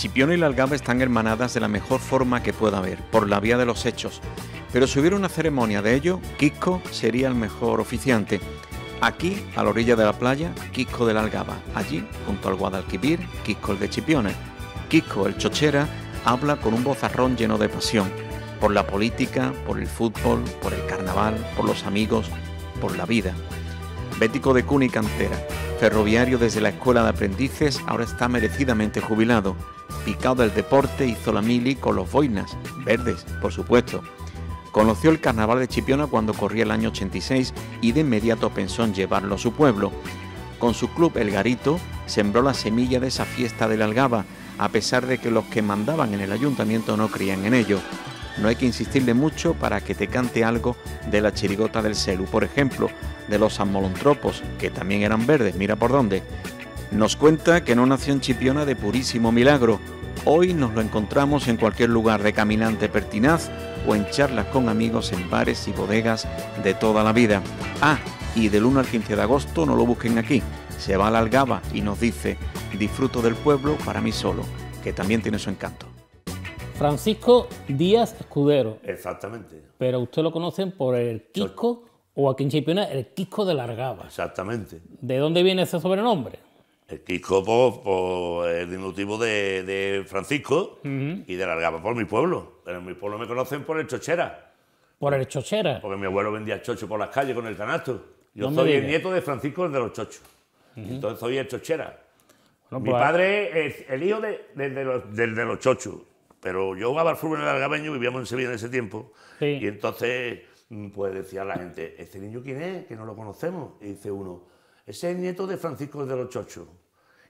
Chipiona y la Algaba están hermanadas de la mejor forma que pueda haber, por la vía de los hechos. Pero si hubiera una ceremonia de ello, Quisco sería el mejor oficiante. Aquí, a la orilla de la playa, Quisco de la Algaba. Allí, junto al Guadalquivir, Quisco el de Chipiona. Quisco el Chochera habla con un vozarrón lleno de pasión. Por la política, por el fútbol, por el carnaval, por los amigos, por la vida. Bético de cuna cantera, ferroviario desde la escuela de aprendices, ahora está merecidamente jubilado picado del deporte, hizo la mili con los boinas, verdes, por supuesto. Conoció el carnaval de Chipiona cuando corría el año 86 y de inmediato pensó en llevarlo a su pueblo. Con su club El Garito, sembró la semilla de esa fiesta del Algaba, a pesar de que los que mandaban en el ayuntamiento no creían en ello. No hay que insistirle mucho para que te cante algo de la chirigota del Celu, por ejemplo, de los amolontropos, que también eran verdes, mira por dónde, nos cuenta que no nació en Chipiona de purísimo milagro. Hoy nos lo encontramos en cualquier lugar de caminante pertinaz o en charlas con amigos en bares y bodegas de toda la vida. Ah, y del 1 al 15 de agosto no lo busquen aquí. Se va a la Algaba y nos dice, disfruto del pueblo para mí solo, que también tiene su encanto. Francisco Díaz Escudero. Exactamente. Pero usted lo conocen por el Quisco o aquí en Chipiona el Quisco de Largaba. Exactamente. ¿De dónde viene ese sobrenombre? Quisco por el diminutivo de, Francisco y de Largaba por mi pueblo. Pero en mi pueblo me conocen por el chochera. ¿Por el chochera? Porque mi abuelo vendía chocho por las calles con el canasto. Yo soy el nieto de Francisco el de los chochos. Entonces soy el chochera. mi pues, padre es el hijo de, de, los, de, chochos. Pero yo jugaba al fútbol en el vivíamos en Sevilla en ese tiempo. Y entonces mm, pues decía la gente, ¿este niño quién es? Que no lo conocemos. Y dice uno, ese es el nieto de Francisco de los chochos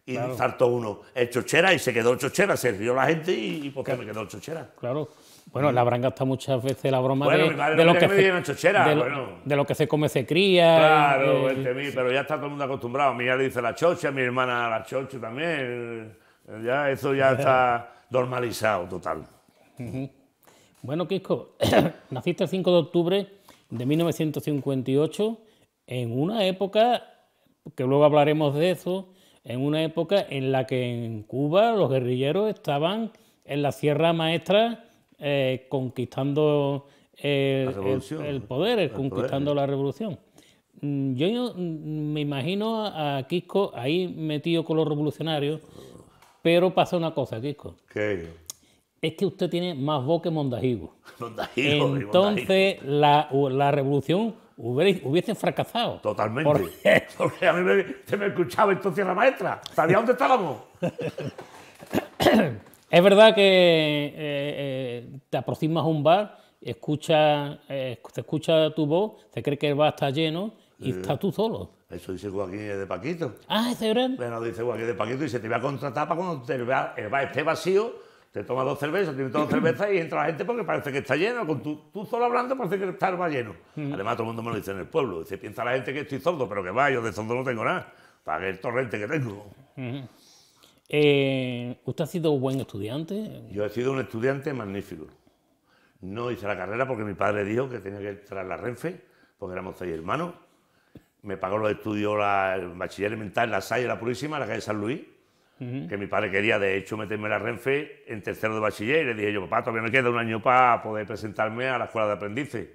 y uno el chochera y se quedó chochera, se rió la gente y, por pues me quedó el chochera. Claro. Bueno, la habrán gastado muchas veces la broma de, lo que se, lo que se come se cría. Claro, eh, pero ya está todo el mundo acostumbrado. Mi hija le dice la chocha, mi hermana la chocha también. Ya eso ya está normalizado total. Bueno, Quisco, naciste el 5 de octubre de 1958 en una época que luego hablaremos de eso, en una época en la que en Cuba los guerrilleros estaban en la Sierra Maestra eh, conquistando eh, el, poder, conquistando la revolución. Mm, yo mm, me imagino a Quisco ahí metido con los revolucionarios, pero pasa una cosa, Quisco. ¿Qué? Es que usted tiene más voz que Mondajigo. Entonces, La, la revolución hubiesen fracasado. Totalmente. Porque, a mí me, se me escuchaba entonces la maestra. Sabía dónde estábamos. es verdad que eh, eh, te aproximas a un bar, escucha, eh, te escucha tu voz, te cree que el bar está lleno y estás tú solo. Eso dice Joaquín de Paquito. Ah, ese Bueno, dice Joaquín de Paquito y se te va a contratar para cuando el bar esté vacío te tomas dos cervezas, te invitas dos cervezas y entra la gente porque parece que está lleno. Con tú solo hablando parece que está más lleno. Además, todo el mundo me lo dice en el pueblo. Dice, piensa la gente que estoy sordo, pero que va, yo de sordo no tengo nada. Pagué el torrente que tengo. Eh, ¿Usted ha sido un buen estudiante? Yo he sido un estudiante magnífico. No hice la carrera porque mi padre dijo que tenía que entrar a la Renfe, porque éramos seis hermanos. Me pagó los estudios, el bachiller mental, la SAI, la Purísima, la calle San Luis que mi padre quería, de hecho, meterme en la Renfe en tercero de bachiller. Y le dije yo, papá, todavía me queda un año para poder presentarme a la escuela de aprendices.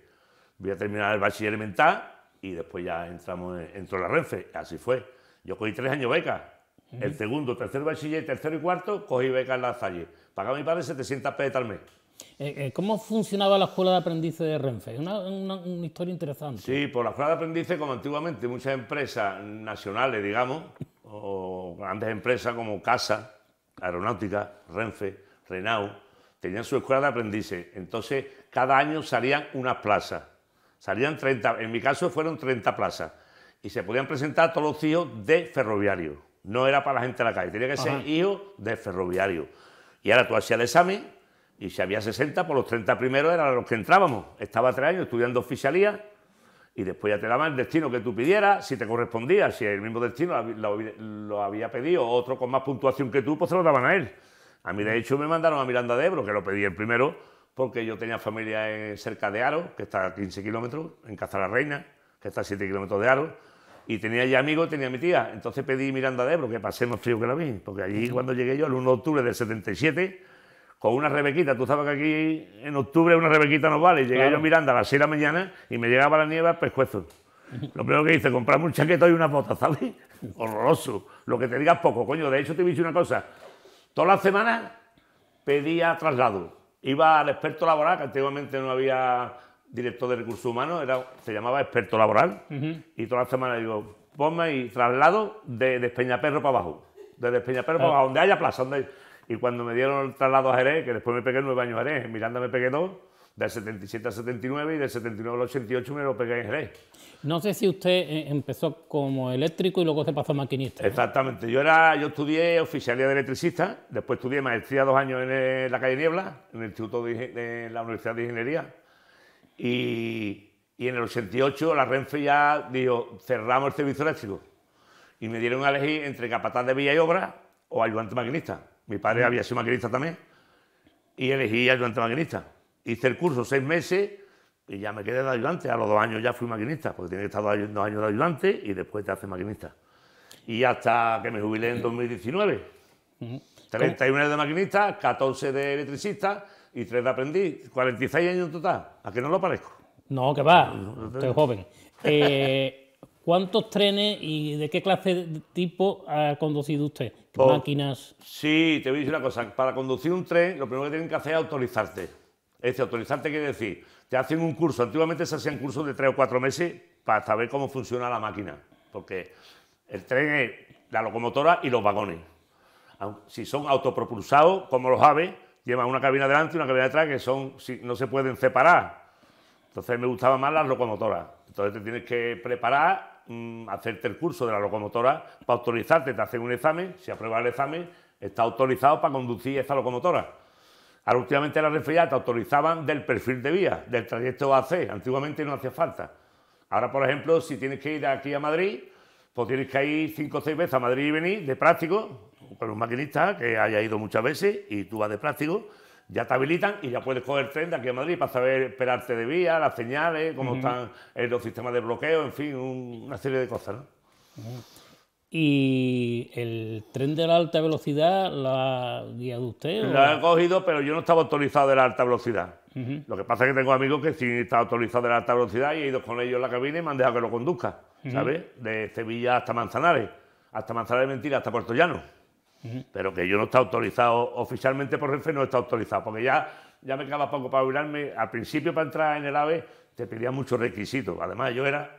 Voy a terminar el bachiller elemental y después ya entramos en, la Renfe. Así fue. Yo cogí tres años beca. El segundo, tercer bachiller, tercero y cuarto, cogí beca en la Zalle. Pagaba mi padre 700 pesos al mes. Eh, eh, ¿Cómo funcionaba la escuela de aprendices de Renfe? Es una, historia interesante. Sí, por pues la escuela de aprendices, como antiguamente muchas empresas nacionales, digamos, o grandes empresas como Casa, Aeronáutica, Renfe, Renault, tenían su escuela de aprendices. Entonces, cada año salían unas plazas. Salían 30, en mi caso fueron 30 plazas. Y se podían presentar todos los hijos de ferroviario. No era para la gente de la calle, tenía que ser hijos de ferroviario. Y ahora tú hacías el examen y si había 60, pues los 30 primeros eran los que entrábamos. Estaba tres años estudiando oficialía y después ya te daban el destino que tú pidieras, si te correspondía, si el mismo destino lo, había pedido otro con más puntuación que tú, pues se lo daban a él. A mí, de hecho, me mandaron a Miranda de Ebro, que lo pedí el primero, porque yo tenía familia cerca de Aro, que está a 15 kilómetros, en Caza la Reina, que está a 7 kilómetros de Aro, y tenía ya amigos, tenía mi tía. Entonces pedí Miranda de Ebro, que pasé más frío que la vi, porque allí cuando llegué yo, el 1 de octubre del 77, con una rebequita. Tú sabes que aquí en octubre una rebequita no vale. Llegué yo mirando a las 6 de la mañana y me llegaba la nieve al pescuezo. Lo primero que hice, comprarme un chaqueto y una botas, ¿sabes? Horroroso. Lo que te diga poco, coño. De hecho, te he una cosa. Todas las semanas pedía traslado. Iba al experto laboral, que antiguamente no había director de recursos humanos, era, se llamaba experto laboral. Y todas las semanas digo, ponme y traslado de Despeñaperro para abajo. De Despeñaperro para ah. abajo, donde haya plaza, donde haya y cuando me dieron el traslado a Jerez, que después me pegué nueve años en Jerez, en Miranda me pegué dos, del 77 al 79 y del 79 al 88 me lo pegué en Jerez. No sé si usted eh, empezó como eléctrico y luego se pasó a maquinista. Exactamente, yo era, yo estudié oficialía de electricista, después estudié maestría dos años en, eh, la calle Niebla, en el Instituto de, la Universidad de Ingeniería. Y, y, en el 88 la Renfe ya dijo, cerramos el servicio eléctrico. Y me dieron a elegir entre capataz de vía y obra o ayudante maquinista. Mi padre había sido maquinista también y elegí ayudante maquinista. Hice el curso seis meses y ya me quedé de ayudante. A los dos años ya fui maquinista, porque tiene que estar dos años de ayudante y después te haces maquinista. Y hasta que me jubilé en 2019. 31 años de maquinista, 14 de electricista y 3 de aprendiz. 46 años en total. ¿A que no lo parezco? No, que va. Estoy joven. Eh, ¿Cuántos trenes y de qué clase de tipo ha conducido usted? ¿Qué oh, máquinas? Sí, te voy a decir una cosa. Para conducir un tren, lo primero que tienen que hacer es autorizarte. Es autorizarte quiere decir, te hacen un curso. Antiguamente se hacían cursos de tres o cuatro meses para saber cómo funciona la máquina. Porque el tren es la locomotora y los vagones. Si son autopropulsados, como los aves, llevan una cabina delante y una cabina atrás que son, no se pueden separar. Entonces me gustaban más las locomotoras. Entonces te tienes que preparar Mm, hacerte el curso de la locomotora, para autorizarte, te hacen un examen, si apruebas el examen, está autorizado para conducir esta locomotora. Ahora últimamente la refriada te autorizaban del perfil de vía, del trayecto AC antiguamente no hacía falta. Ahora, por ejemplo, si tienes que ir aquí a Madrid, pues tienes que ir cinco o seis veces a Madrid y venir de práctico, con un maquinista que haya ido muchas veces y tú vas de práctico, ya te habilitan y ya puedes coger tren de aquí a Madrid para saber esperarte de vía, las señales, cómo están eh, los sistemas de bloqueo, en fin, una serie de cosas. ¿no? ¿Y el tren de la alta velocidad la ha guiado usted? Lo he cogido, pero yo no estaba autorizado de la alta velocidad. Lo que pasa es que tengo amigos que sí están autorizados de la alta velocidad y he ido con ellos en la cabina y me han dejado que lo conduzca, ¿sabes? De Sevilla hasta Manzanares, hasta Manzanares Mentira, hasta Puerto Llano pero que yo no está autorizado oficialmente por Renfe... no está autorizado, porque ya, ya me quedaba poco para jubilarme. Al principio, para entrar en el AVE, te pedía muchos requisitos. Además, yo era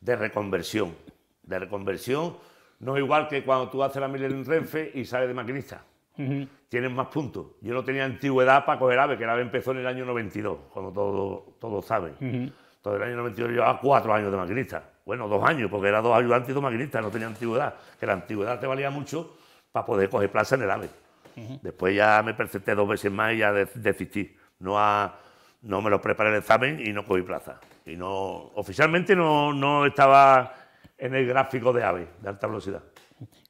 de reconversión. De reconversión no es igual que cuando tú haces la mil en Renfe y sales de maquinista. Tienes más puntos. Yo no tenía antigüedad para coger AVE, que el AVE empezó en el año 92, como todos todo saben. todo en el año 92 yo llevaba cuatro años de maquinista. Bueno, dos años, porque era dos ayudantes y dos maquinistas, no tenía antigüedad. Que la antigüedad te valía mucho para poder coger plaza en el AVE. Después ya me presenté dos veces más y ya desistí. No, no me lo preparé el examen y no cogí plaza. Y no, oficialmente no, no estaba en el gráfico de AVE, de alta velocidad.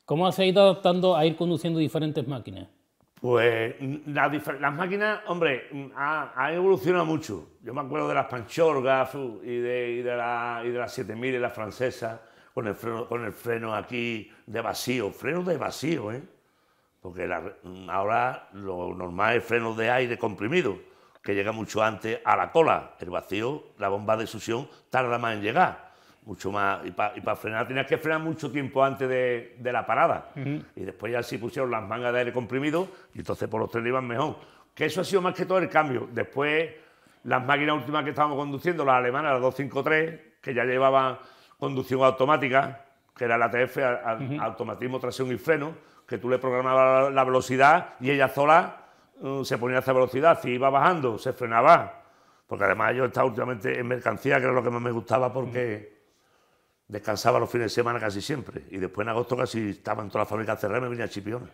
¿Cómo has ido adaptando a ir conduciendo diferentes máquinas? Pues las máquinas, hombre, han evolucionado mucho. Yo me acuerdo de las Panchorgas y de, y de, la, y de las 7000 y las francesas con el freno, aquí de vacío, freno de vacío, ¿eh? porque ahora lo normal es freno de aire comprimido, que llega mucho antes a la cola. El vacío, la bomba de succión, tarda más en llegar. Mucho más, y para frenar tenías que frenar mucho tiempo antes de, la parada. Y después ya sí pusieron las mangas de aire comprimido y entonces por los tres iban mejor. Que eso ha sido más que todo el cambio. Después las máquinas últimas que estábamos conduciendo, las alemanas, las 253, que ya llevaban conducción automática, que era la ATF, automatismo, tracción y freno, que tú le programabas la velocidad y ella sola mm, se ponía a esa velocidad. Si iba bajando, se frenaba. Porque además yo estaba últimamente en mercancía, que era lo que más me gustaba porque descansaba los fines de semana casi siempre. Y después en agosto casi estaba en toda la fábrica cerrada y me venía a Chipiona.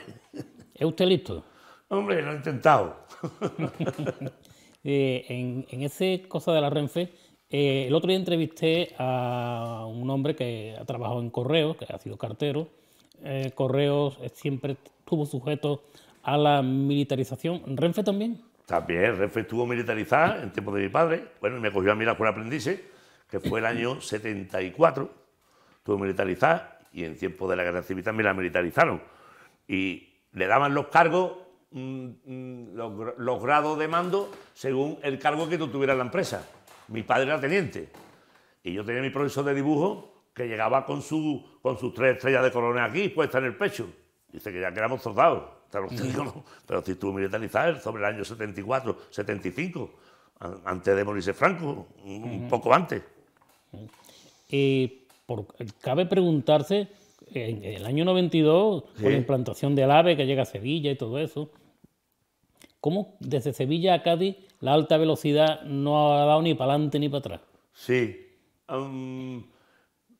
¿Es usted listo? Hombre, lo he intentado. Eh, en, en ese cosa de la Renfe eh, el otro día entrevisté a un hombre que ha trabajado en correos, que ha sido cartero. Eh, correos siempre estuvo sujeto a la militarización. ¿Renfe también? También, Renfe estuvo militarizada en tiempos de mi padre. Bueno, me cogió a mí la escuela aprendices, que fue el año 74. Estuvo militarizada y en tiempos de la guerra civil también la militarizaron. Y le daban los cargos, mm, mm, los, grados de mando, según el cargo que tuviera en la empresa. Mi padre era teniente y yo tenía mi profesor de dibujo que llegaba con, su, con sus tres estrellas de corona aquí puesta en el pecho. Dice que ya que éramos soldados, te lo digo, pero si estuvo militarizado sobre el año 74, 75, antes de morirse Franco, un, poco antes. cabe preguntarse, en el año 92, con la implantación del AVE que llega a Sevilla y todo eso, ¿Cómo desde Sevilla a Cádiz la alta velocidad no ha dado ni para adelante ni para atrás? Sí, um,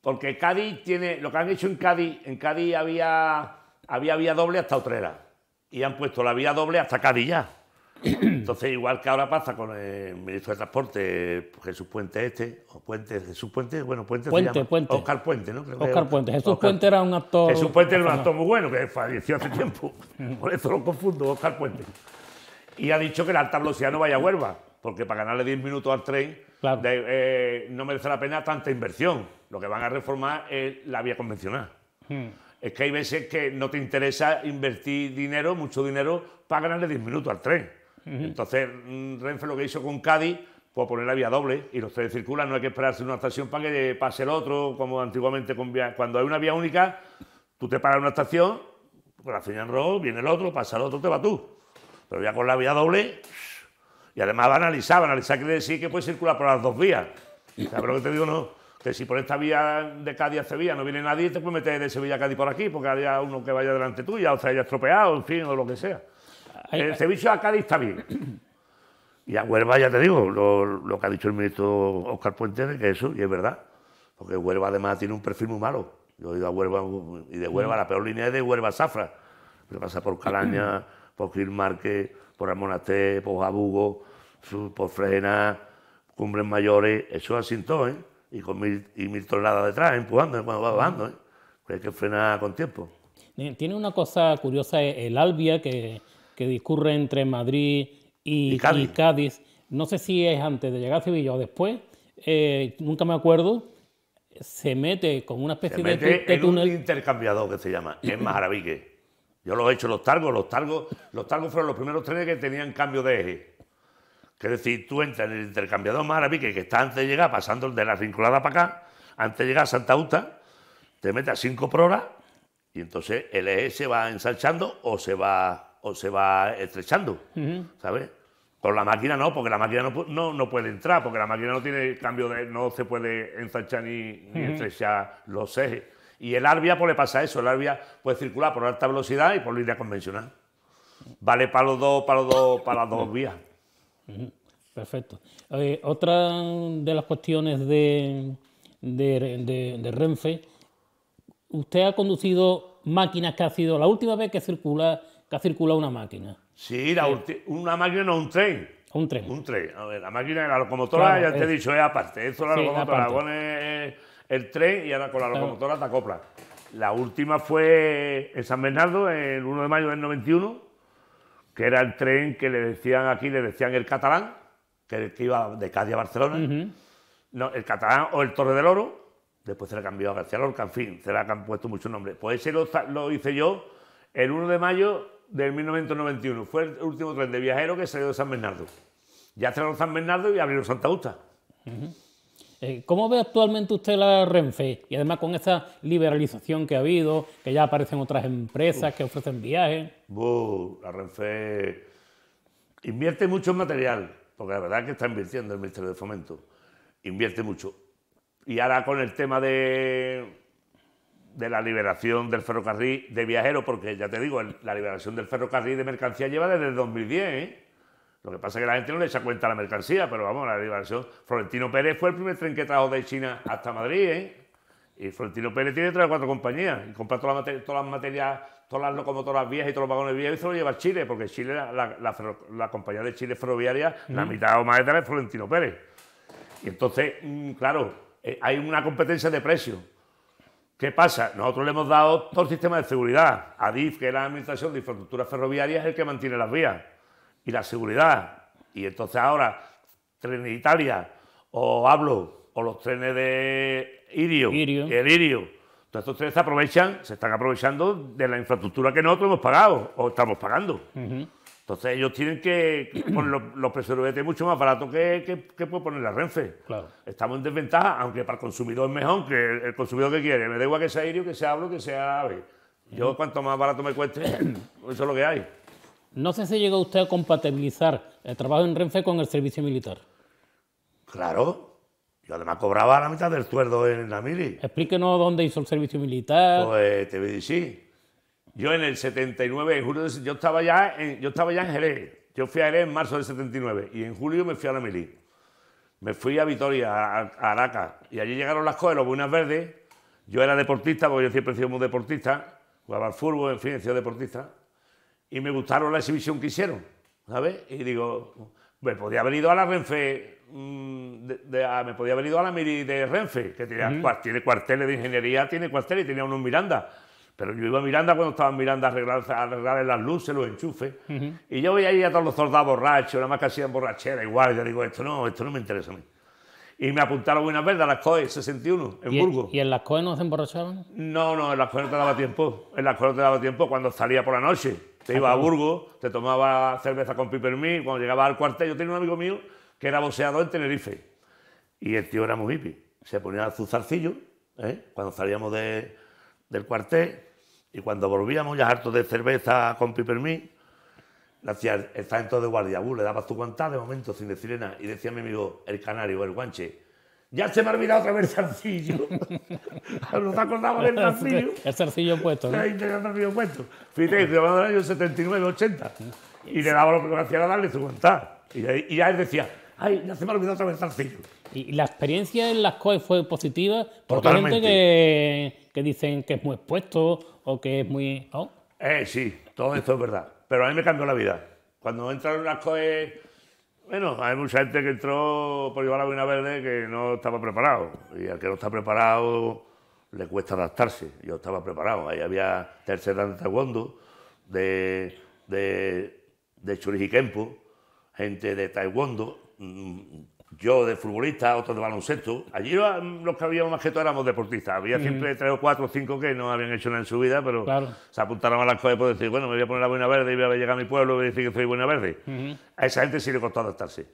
porque Cádiz tiene, lo que han hecho en Cádiz, en Cádiz había, había vía doble hasta Otrera y han puesto la vía doble hasta Cádiz ya. Entonces, igual que ahora pasa con el ministro de Transporte, Jesús Puente este, o Puente, Jesús Puente, bueno, Puente, Puente, Oscar Puente, ¿no? Oscar Puente. Jesús Puente era un actor... Jesús Puente era un actor muy bueno, que falleció hace tiempo, por eso lo confundo, Oscar Puente. Y ha dicho que la alta velocidad no vaya a Huelva, porque para ganarle 10 minutos al tren eh, no merece la pena tanta inversión. Lo que van a reformar es la vía convencional. Hmm. Es que hay veces que no te interesa invertir dinero, mucho dinero, para ganarle 10 minutos al tren. Entonces, mm, Renfe lo que hizo con Cádiz fue poner la vía doble y los trenes circulan, no hay que esperarse una estación para que pase el otro, como antiguamente con vía... Cuando hay una vía única, tú te paras en una estación, por la final rojo, viene el otro, pasa el otro, te va tú. Pero ya con la vía doble, y además va a analizar, va a analizar quiere decir que puede circular por las dos vías. ¿Sabes lo que te digo? No, que si por esta vía de Cádiz a Sevilla no viene nadie, te puedes meter de Sevilla a Cádiz por aquí, porque había uno que vaya delante tuya, o se haya estropeado, en fin, o lo que sea. el servicio a Cádiz está bien. Y a Huelva, ya te digo, lo, que ha dicho el ministro Oscar Puente, que eso, y es verdad, porque Huelva además tiene un perfil muy malo. Yo he ido a Huelva, y de Huelva, mm. la peor línea es de Huelva Zafra, pero pasa por Calaña. por Gil por Almonasté, por Jabugo, por frejena Cumbres Mayores, eso asintó, ¿eh? Y con mil, y mil toneladas detrás, empujando, ¿eh? cuando va bajando, ¿eh? Pues hay que frenar con tiempo. Tiene una cosa curiosa eh, el Albia que, que discurre entre Madrid y, Cádiz. No sé si es antes de llegar a Sevilla o después, eh, nunca me acuerdo. Se mete con una especie de, un intercambiador que se llama, que es Maravique. Yo lo he hecho los targos, los targos, los targos fueron los primeros trenes que tenían cambio de eje. Es decir, tú entras en el intercambiador Maraví, que está antes de llegar, pasando de la vinculada para acá, antes de llegar a Santa Uta, te metes a 5 por y entonces el eje se va ensanchando o se va, o se va estrechando, ¿sabes? Con la máquina no, porque la máquina no, no, no, puede entrar, porque la máquina no tiene cambio de... no se puede ensanchar ni estrechar los ejes. Y el Arbia pues, le pasa eso, el Arbia puede circular por alta velocidad y por línea convencional. Vale para los dos, para los dos, para las dos vías. Perfecto. Eh, otra de las cuestiones de, Renfe, usted ha conducido máquinas que ha sido la última vez que circula, que ha circulado una máquina. Sí, una máquina no un tren. Un tren. Un tren. la máquina, la locomotora, ya te he dicho, es aparte. la locomotora, el tren y ahora con la locomotora te La última fue en San Bernardo, el 1 de mayo del 91, que era el tren que le decían aquí, le decían el catalán, que, iba de Cádiz a Barcelona, el catalán o el Torre del Oro, después se le cambió a García Lorca, en fin, se le han puesto muchos nombres. Pues ese lo, hice yo el 1 de mayo del 1991, fue el último tren de viajero que salió de San Bernardo. Ya cerraron San Bernardo y abrieron Santa Usta. Eh, ¿Cómo ve actualmente usted la Renfe? Y además con esta liberalización que ha habido, que ya aparecen otras empresas que ofrecen viajes. la Renfe invierte mucho en material, porque la verdad es que está invirtiendo el Ministerio de Fomento. Invierte mucho. Y ahora con el tema de, de la liberación del ferrocarril de viajeros, porque ya te digo, la liberación del ferrocarril de mercancía lleva desde el 2010, ¿eh? Lo que pasa es que la gente no le echa cuenta la mercancía, pero vamos, la diversión Florentino Pérez fue el primer tren que trajo de China hasta Madrid, ¿eh? Y Florentino Pérez tiene tres o cuatro compañías y compra todas las, las materias, todas las locomotoras viejas y todos los vagones viejos y se lo lleva a Chile, porque Chile, la, compañía de Chile ferroviaria, la mitad o más de es Florentino Pérez. Y entonces, mm, claro, eh, hay una competencia de precios. ¿Qué pasa? Nosotros le hemos dado todo el sistema de seguridad. ADIF, que es la Administración de Infraestructuras Ferroviarias, es el que mantiene las vías y la seguridad. Y entonces ahora, Tren Italia, o Hablo, o los trenes de Irio, el Irio, ...todos estos trenes se aprovechan, se están aprovechando de la infraestructura que nosotros hemos pagado, o estamos pagando. Entonces ellos tienen que poner los, los mucho más baratos que, que, puede poner la Renfe. Estamos en desventaja, aunque para el consumidor es mejor, que el, consumidor que quiere. Me da igual que sea Irio... que sea hablo, que sea Yo cuanto más barato me cueste, eso es lo que hay. No sé si llegó usted a compatibilizar el trabajo en Renfe con el servicio militar. Claro. Yo además cobraba la mitad del sueldo en la mili. Explíquenos dónde hizo el servicio militar. Pues te voy Yo en el 79, en julio, yo estaba ya en, yo estaba ya en Jerez. Yo fui a Jerez en marzo del 79 y en julio me fui a la mili. Me fui a Vitoria, a, araca Y allí llegaron las cosas, los Buenas Verdes. Yo era deportista, porque yo siempre he sido muy deportista. Jugaba fútbol, en fin, he sido deportista y me gustaron la exhibición que hicieron, ¿sabes? Y digo, me podía haber ido a la Renfe, mm, me podía haber ido a la Miri de Renfe, que tiene cuarteles de ingeniería, tiene cuarteles y tenía uno en Miranda. Pero yo iba a Miranda cuando estaba en Miranda a arreglar, las luces, los enchufes. Y yo veía ahí a todos los soldados borrachos, nada más que hacían borrachera, igual. Yo digo, esto no, esto no me interesa a mí. Y me apuntaron Buenas Verdes a las COE 61, en ¿Y Burgos. ¿Y en las COE no se emborracharon? No, no, en las COE no te daba tiempo. En las COE no te daba tiempo cuando salía por la noche. Te iba a Burgos, te tomaba cerveza con Pipermí, cuando llegaba al cuartel, yo tenía un amigo mío que era boxeador en Tenerife. Y el tío era muy hippie. Se ponía su zarcillo, ¿eh? cuando salíamos del cuartel, y cuando volvíamos ya hartos de cerveza con Pipermí, le hacía el todo de guardia, uh, le daba su guantada de momento sin decir nada, y decía a mi amigo, el canario, el guanche, ya se me ha olvidado otra vez el zarcillo. Nos acordabas del zarcillo. El zarcillo puesto. ¿no? El zarcillo puesto. Fíjate, estoy hablando del año 79, 80. Y le daba lo que hacía a darle su cuenta. Y, ya él decía, ay, ya se me ha olvidado otra vez el zarcillo. ¿Y la experiencia en las COE fue positiva? Porque Hay gente que, que, dicen que es muy expuesto o que es muy... Eh, sí, todo esto es verdad. Pero a mí me cambió la vida. Cuando entraron en las COE bueno, hay mucha gente que entró por llevar la buena verde que no estaba preparado. Y al que no está preparado le cuesta adaptarse. Yo estaba preparado. Ahí había tercer de taekwondo, de, de, de Kempo, gente de taekwondo, mm, yo de futbolista, otro de baloncesto. Allí mm, los que habíamos más que todos éramos deportistas. Había mm. siempre tres o cuatro o cinco que no habían hecho nada en su vida, pero se apuntaron a las cosas podían decir, bueno, me voy a poner la buena verde y voy a llegar a mi pueblo y voy a decir que soy buena verde. A esa gente sí le costó adaptarse.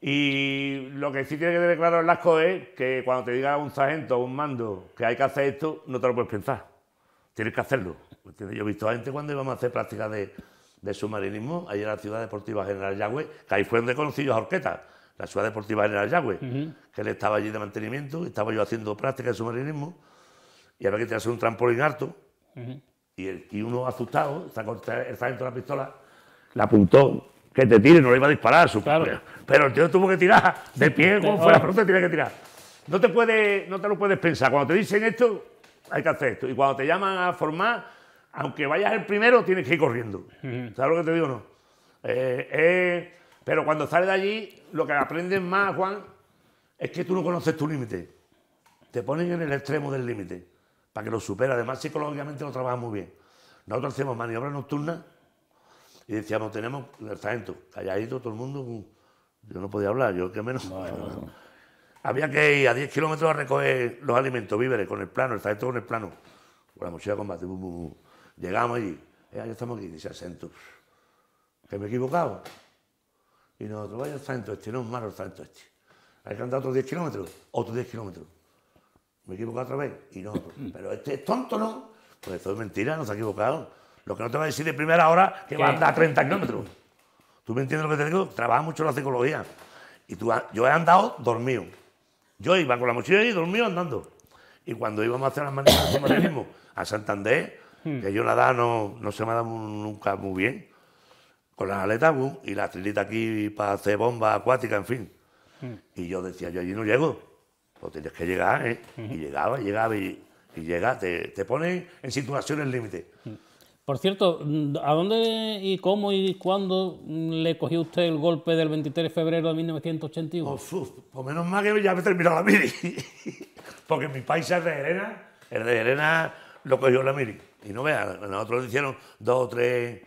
Y lo que sí tiene que tener claro en cosas es que cuando te diga un sargento o un mando que hay que hacer esto, no te lo puedes pensar. Tienes que hacerlo. Yo he visto a gente cuando íbamos a hacer prácticas de, submarinismo, ...ahí en la ciudad deportiva General Yagüe, que ahí fue donde conocidos a Orqueta la ciudad deportiva era Yagüe, que él estaba allí de mantenimiento, estaba yo haciendo prácticas de submarinismo, y había que tirarse un trampolín harto, y, el, tío uno asustado, está, dentro de la pistola, la apuntó, que te tire, no le iba a disparar, su pero, pero el tío tuvo que tirar, de pie, como fuera ah. pronto, tiene que tirar. No te, puede, no te lo puedes pensar, cuando te dicen esto, hay que hacer esto, y cuando te llaman a formar, aunque vayas el primero, tienes que ir corriendo. ¿Sabes lo que te digo? No. Eh, pero cuando sales de allí, lo que aprendes más, Juan, es que tú no conoces tu límite. Te pones en el extremo del límite, para que lo superes. Además, psicológicamente lo trabajas muy bien. Nosotros hacemos maniobras nocturnas y decíamos, tenemos el sargento, calladito, todo el mundo. Yo no podía hablar, yo que menos. Había que ir a 10 kilómetros a recoger los alimentos, víveres, con el plano, el sargento con el plano. Con la mochila de combate, Llegamos allí, eh, ya estamos aquí, dice asento. Que me he equivocado. Y nosotros, vaya santo este, no es malo santo este. Hay que andar otros 10 kilómetros, otros 10 kilómetros. Me he equivocado otra vez. Y no, pero este es tonto, ¿no? Pues esto es mentira, no se ha equivocado. Lo que no te va a decir de primera hora que va a andar 30 kilómetros. ¿Tú me entiendes lo que te digo? Trabaja mucho la psicología. Y tú, yo he andado dormido. Yo iba con la mochila y dormido andando. Y cuando íbamos a hacer las maneras de a Santander, hmm. que yo nada no, no se me ha dado nunca muy bien, con la aletas y la trilita aquí para hacer bomba acuática, en fin. Mm. Y yo decía, yo allí no llego, pues tienes que llegar, ¿eh? Mm. Y llegaba, llegaba y, y llegaba, te, pone pones en situaciones límite. Mm. Por cierto, ¿a dónde y cómo y cuándo le cogió usted el golpe del 23 de febrero de 1981? Pues, pues menos mal que ya me terminó la mili. Porque mi país es de herena el de elena lo cogió la mili. Y no vea, nosotros hicieron dos o tres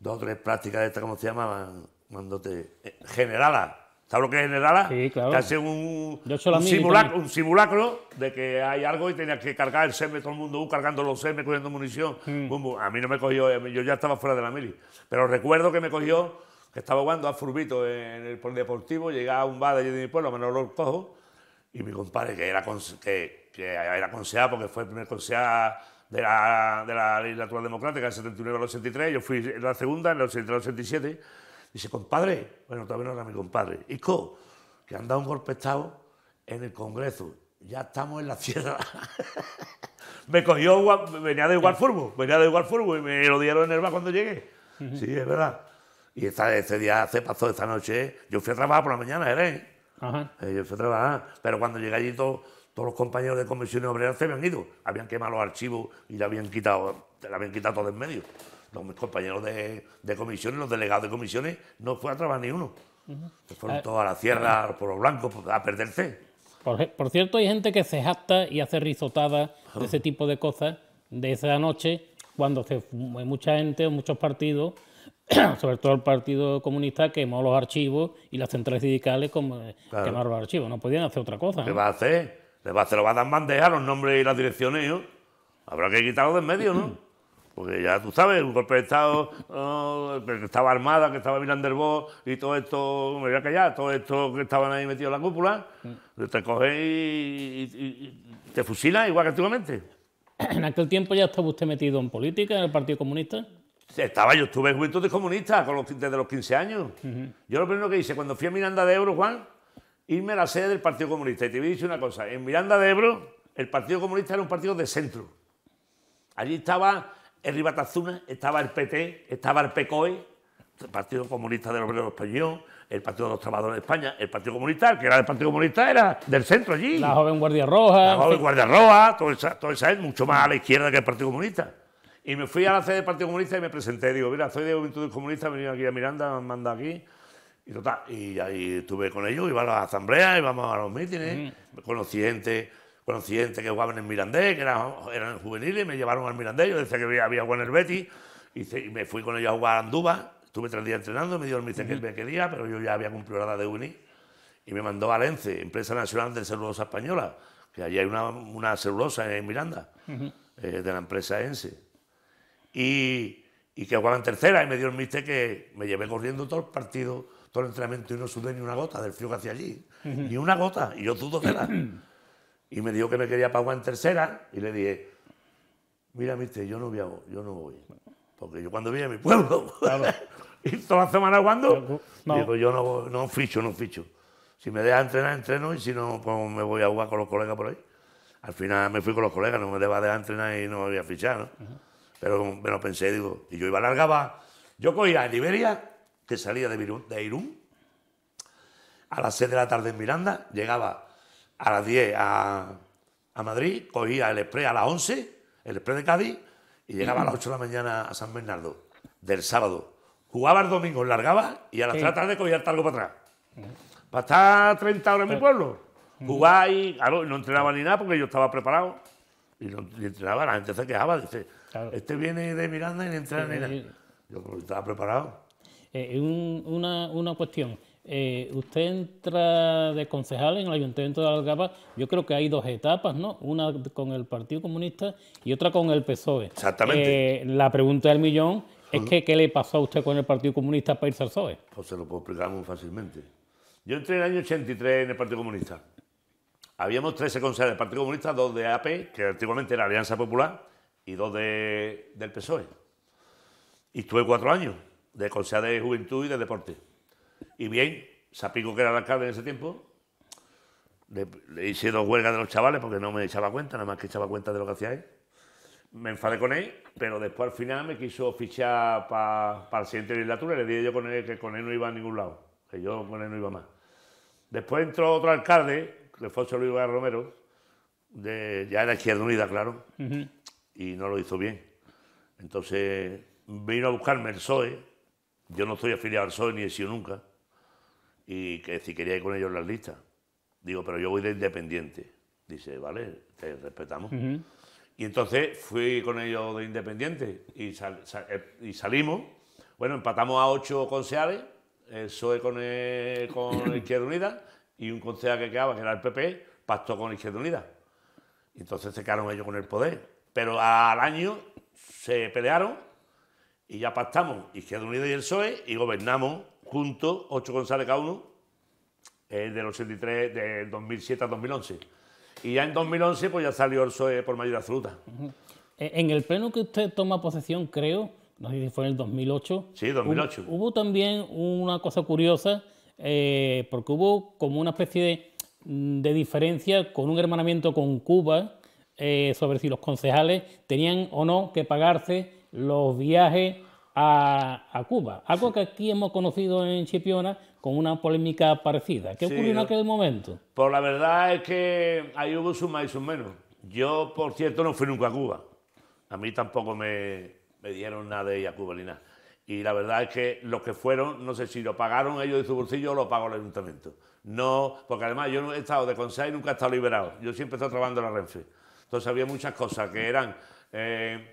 dos o tres prácticas de esta, ¿cómo se llamaban? Cuando te... Eh, generala. ¿Sabes lo que es generala? Sí, claro. Que hace un, un, simulacro, un, simulacro, de que hay algo y tenías que cargar el seme, todo el mundo uh, cargando los seme, cogiendo munición. Hmm. A mí no me cogió, eh, yo ya estaba fuera de la mili. Pero recuerdo que me cogió, que estaba jugando a Furbito en el polideportivo, llegaba a un bar de allí de mi pueblo, me lo cojo, y mi compadre, que era, que, era conseado, porque fue el primer conseado de la, de la legislatura democrática del 79 al 83, yo fui la segunda, en el 83 Y 87, dice, compadre, bueno, todavía no era mi compadre, hijo, que han dado un golpe Estado en el Congreso, ya estamos en la sierra. me cogió, venía de igual venía de igual y me lo dieron en el bar cuando llegué. Sí, es verdad. Y esta, este día se pasó esta noche. Yo fui a trabajar por la mañana, ¿eh? Ajá. Yo fui a trabajar. Pero cuando llegué allí todo todos los compañeros de comisiones obreras se habían ido, habían quemado los archivos y la habían quitado, ...la habían quitado todo en medio. Los mis compañeros de, comisiones, los delegados de comisiones, no fue a trabajar ni uno. fueron eh, todos a la sierra, por eh. los blancos, pues, a perderse. Por, cierto, hay gente que se jacta y hace risotadas de ese tipo de cosas de esa noche, cuando se, mucha gente, ...o muchos partidos, sobre todo el Partido Comunista, quemó los archivos y las centrales sindicales como, eh, quemaron los archivos. No podían hacer otra cosa. ¿Qué va a hacer? le va, lo va a dar bandeja los nombres y las direcciones, Habrá que quitarlo de en medio, ¿no? Porque ya tú sabes, un golpe de Estado, oh, que estaba armada, que estaba Miranda Bosch y todo esto, me voy a callar, todo esto que estaban ahí metidos en la cúpula, mm. te coges y, te fusilan igual que antiguamente. ¿En aquel tiempo ya estaba usted metido en política, en el Partido Comunista? Estaba, yo estuve en Juventud de Comunista desde los 15 años. Yo lo primero que hice, cuando fui a Miranda de Ebro, Juan, irme a la sede del Partido Comunista. Y te voy a decir una cosa, en Miranda de Ebro el Partido Comunista era un partido de centro. Allí estaba el Ribatazuna, estaba el PT, estaba el PCOE, el Partido Comunista de los Obreros Español, el Partido de los Trabajadores de España, el Partido Comunista, que era del Partido Comunista era del centro allí. La joven Guardia Roja. La joven Guardia Roja, todo esa, es mucho más a la izquierda que el Partido Comunista. Y me fui a la sede del Partido Comunista y me presenté. Digo, mira, soy de Juventud Comunista, he venido aquí a Miranda, me manda aquí. Y total, y ahí estuve con ellos, iba a las asambleas, íbamos a los mítines, mm. conocí gente, que jugaban en Mirandés, que eran, eran juveniles, me llevaron al Mirandés, yo decía que había, jugado en el Betis, y, me fui con ellos a jugar a Andúba, estuve tres días entrenando, me dio el mister que él me quería, pero yo ya había cumplido la edad de uni, y me mandó a Valencia, empresa nacional de celulosa española, que allí hay una, una celulosa en Miranda, eh, de la empresa ENSE. Y, y que jugaba en tercera, y me dio el mister que me llevé corriendo todo el partido todo el entrenamiento y no sudé ni una gota del frío que hacía allí. Ni una gota. Y yo dudo que era. y me dijo que me quería pagar en tercera y le dije, mira, mister, yo no voy, a, yo no voy. Porque yo cuando vine a mi pueblo, y toda la semana cuando, digo, yo no, no ficho, no ficho. Si me deja entrenar, entreno y si no, pues me voy a jugar con los colegas por ahí. Al final me fui con los colegas, no me deba de entrenar y no me voy a fichar, Pero me lo pensé, digo, y yo iba a largaba, yo cogía en Liberia que salía de, Irún a las 6 de la tarde en Miranda, llegaba a las 10 a, Madrid, cogía el express a las 11, el express de Cádiz, y llegaba a las 8 de la mañana a San Bernardo, del sábado. Jugaba el domingo, largaba y a las 3 de la tarde cogía el para atrás. Para estar 30 horas en mi pueblo. Jugaba y no entrenaba ni nada porque yo estaba preparado. Y la gente se quejaba, dice, este viene de Miranda y no entrena ni nada. Yo estaba preparado. Eh, una, cuestión. Eh, usted entra de concejal en el Ayuntamiento de Algarba Yo creo que hay dos etapas, ¿no? Una con el Partido Comunista y otra con el PSOE. Exactamente. Eh, la pregunta del millón es que ¿qué le pasó a usted con el Partido Comunista para irse al PSOE? Pues se lo puedo explicar muy fácilmente. Yo entré en el año 83 en el Partido Comunista. Habíamos 13 concejales del Partido Comunista, dos de AP, que antiguamente era Alianza Popular, y dos de, del PSOE. Y estuve cuatro años de Consejo de Juventud y de Deporte. Y bien, Sapico, que era el alcalde en ese tiempo, le, hice dos huelgas de los chavales porque no me echaba cuenta, nada más que echaba cuenta de lo que hacía él. Me enfadé con él, pero después al final me quiso fichar para la siguiente legislatura y le dije yo con él que con él no iba a ningún lado, que yo con él no iba más. Después entró otro alcalde, José Luis Romero, de, ya era Izquierda Unida, claro, y no lo hizo bien. Entonces vino a buscarme el PSOE, yo no estoy afiliado al PSOE ni he sido nunca. Y que si quería ir con ellos en las listas. Digo, pero yo voy de independiente. Dice, vale, te respetamos. Y entonces fui con ellos de independiente y, eh, salimos. Bueno, empatamos a ocho concejales, el PSOE con, con Izquierda Unida y un concejal que quedaba, que era el PP, pactó con Izquierda Unida. Y entonces se quedaron ellos con el poder. Pero al año se pelearon y ya pactamos Izquierda Unida y el PSOE y gobernamos juntos, ocho González cada uno, eh, del 83, del 2007 a 2011. Y ya en 2011 pues ya salió el PSOE por mayoría absoluta. E-, en el pleno que usted toma posesión, creo, no sé si fue en el 2008. Sí, 2008. Hubo, también una cosa curiosa, eh, porque hubo como una especie mm, de, diferencia con un hermanamiento con Cuba eh, sobre si los concejales tenían o no que pagarse los viajes a, Cuba. Algo que aquí hemos conocido en Chipiona con una polémica parecida. ¿Qué ocurrió en aquel momento? Pues la verdad es que ahí hubo suma y sus menos. Yo, por cierto, no fui nunca a Cuba. A mí tampoco me, dieron nada de ir a Cuba ni nada. Y la verdad es que los que fueron, no sé si lo pagaron ellos de su bolsillo o lo pagó el ayuntamiento. No, porque además yo no he estado de consejo y nunca he estado liberado. Yo siempre he estado trabajando en la Renfe. Entonces había muchas cosas que eran eh,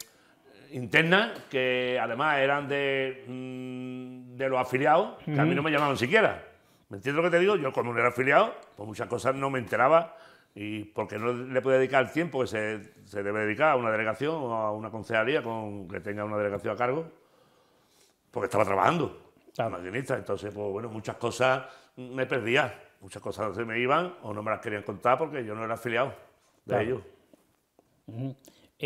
internas, que además eran mm, de, los afiliados, que a mí no me llamaban siquiera. ¿Me entiendes lo que te digo? Yo como no era afiliado, pues muchas cosas no me enteraba y porque no le podía dedicar el tiempo que se, debe dedicar a una delegación o a una concejalía con, que tenga una delegación a cargo, porque estaba trabajando, claro. maquinista. Entonces, pues bueno, muchas cosas me perdía, muchas cosas se me iban o no me las querían contar porque yo no era afiliado de ellos.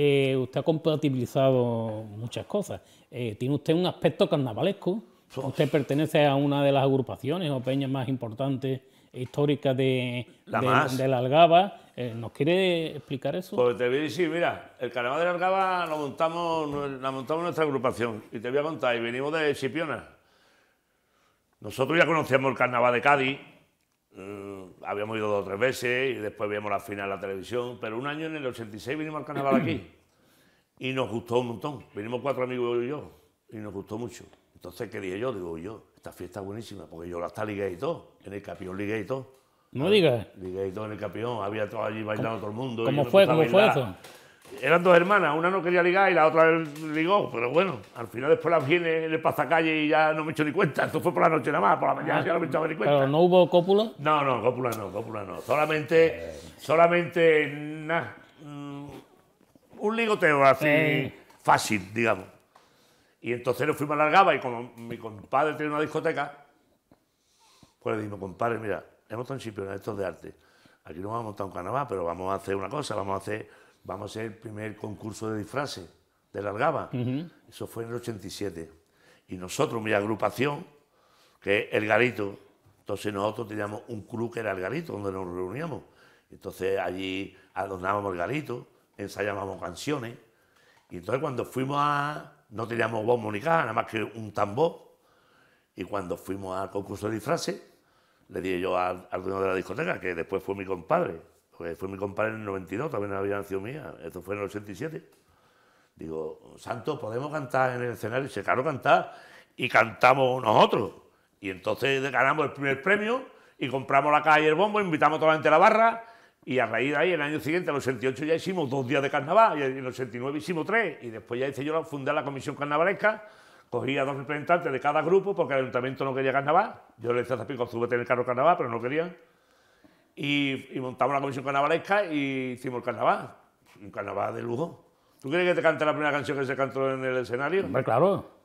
Eh, usted ha compatibilizado muchas cosas. Eh, tiene usted un aspecto carnavalesco. Usted pertenece a una de las agrupaciones o peñas más importantes e históricas de la, de, la Algaba. Eh, ¿Nos quiere explicar eso? Pues te voy a decir, mira, el carnaval de la Algaba lo montamos, la montamos nuestra agrupación. Y te voy a contar, y venimos de Scipiona. Nosotros ya conocíamos el carnaval de Cádiz, Mm, habíamos ido dos o tres veces y después veíamos la final en la televisión, pero un año en el 86 vinimos al carnaval aquí y nos gustó un montón. Vinimos cuatro amigos y yo y nos gustó mucho. Entonces, ¿qué dije yo? Digo yo, esta fiesta es buenísima, porque yo la hasta ligué y todo, en el campeón ligué y todo. No digas. Ligué y todo en el campeón, había todo allí bailando todo el mundo. ¿Cómo fue? ¿Cómo fue eso? eran dos hermanas, una no quería ligar y la otra ligó, pero bueno, al final después la viene en el calle y ya no me he hecho ni cuenta. Esto fue por la noche nada más, por la mañana ah, ya no me he hecho ni cuenta. ¿Pero no hubo cópula? No, no, cópula no, cópula no. Solamente, solamente, nada, mm, un ligoteo así fácil, digamos. Y entonces nos fuimos a Largaba y como mi compadre tiene una discoteca, pues le dijimos, compadre, mira, hemos estado en estos de arte. Aquí no vamos a montar un carnaval, pero vamos a hacer una cosa, vamos a hacer vamos a hacer el primer concurso de disfraces de La Algaba. Eso fue en el 87. Y nosotros, mi agrupación, que es El Garito, entonces nosotros teníamos un club que era El Garito, donde nos reuníamos. Entonces allí adornábamos El Garito, ensayábamos canciones. Y entonces cuando fuimos a... No teníamos voz nada más que un tambor. Y cuando fuimos al concurso de disfraces, le dije yo a al dueño de la discoteca, que después fue mi compadre, pues fue mi compadre en el 92, también había nacido mía. eso fue en el 87. Digo, Santo, ¿podemos cantar en el escenario? Y se claro, cantar. Y cantamos nosotros. Y entonces ganamos el primer premio y compramos la calle y el bombo, invitamos a toda la gente a la barra. Y a raíz de ahí, el año siguiente, en el 88, ya hicimos dos días de carnaval. Y en el 89 hicimos tres. Y después ya hice yo fundé la comisión carnavalesca. Cogí a dos representantes de cada grupo porque el ayuntamiento no quería carnaval. Yo le decía a Zapico, súbete en el carro carnaval, pero no querían y, montamos la comisión carnavalesca y hicimos el carnaval. Un carnaval de lujo. ¿Tú quieres que te cante la primera canción que se cantó en el escenario? claro.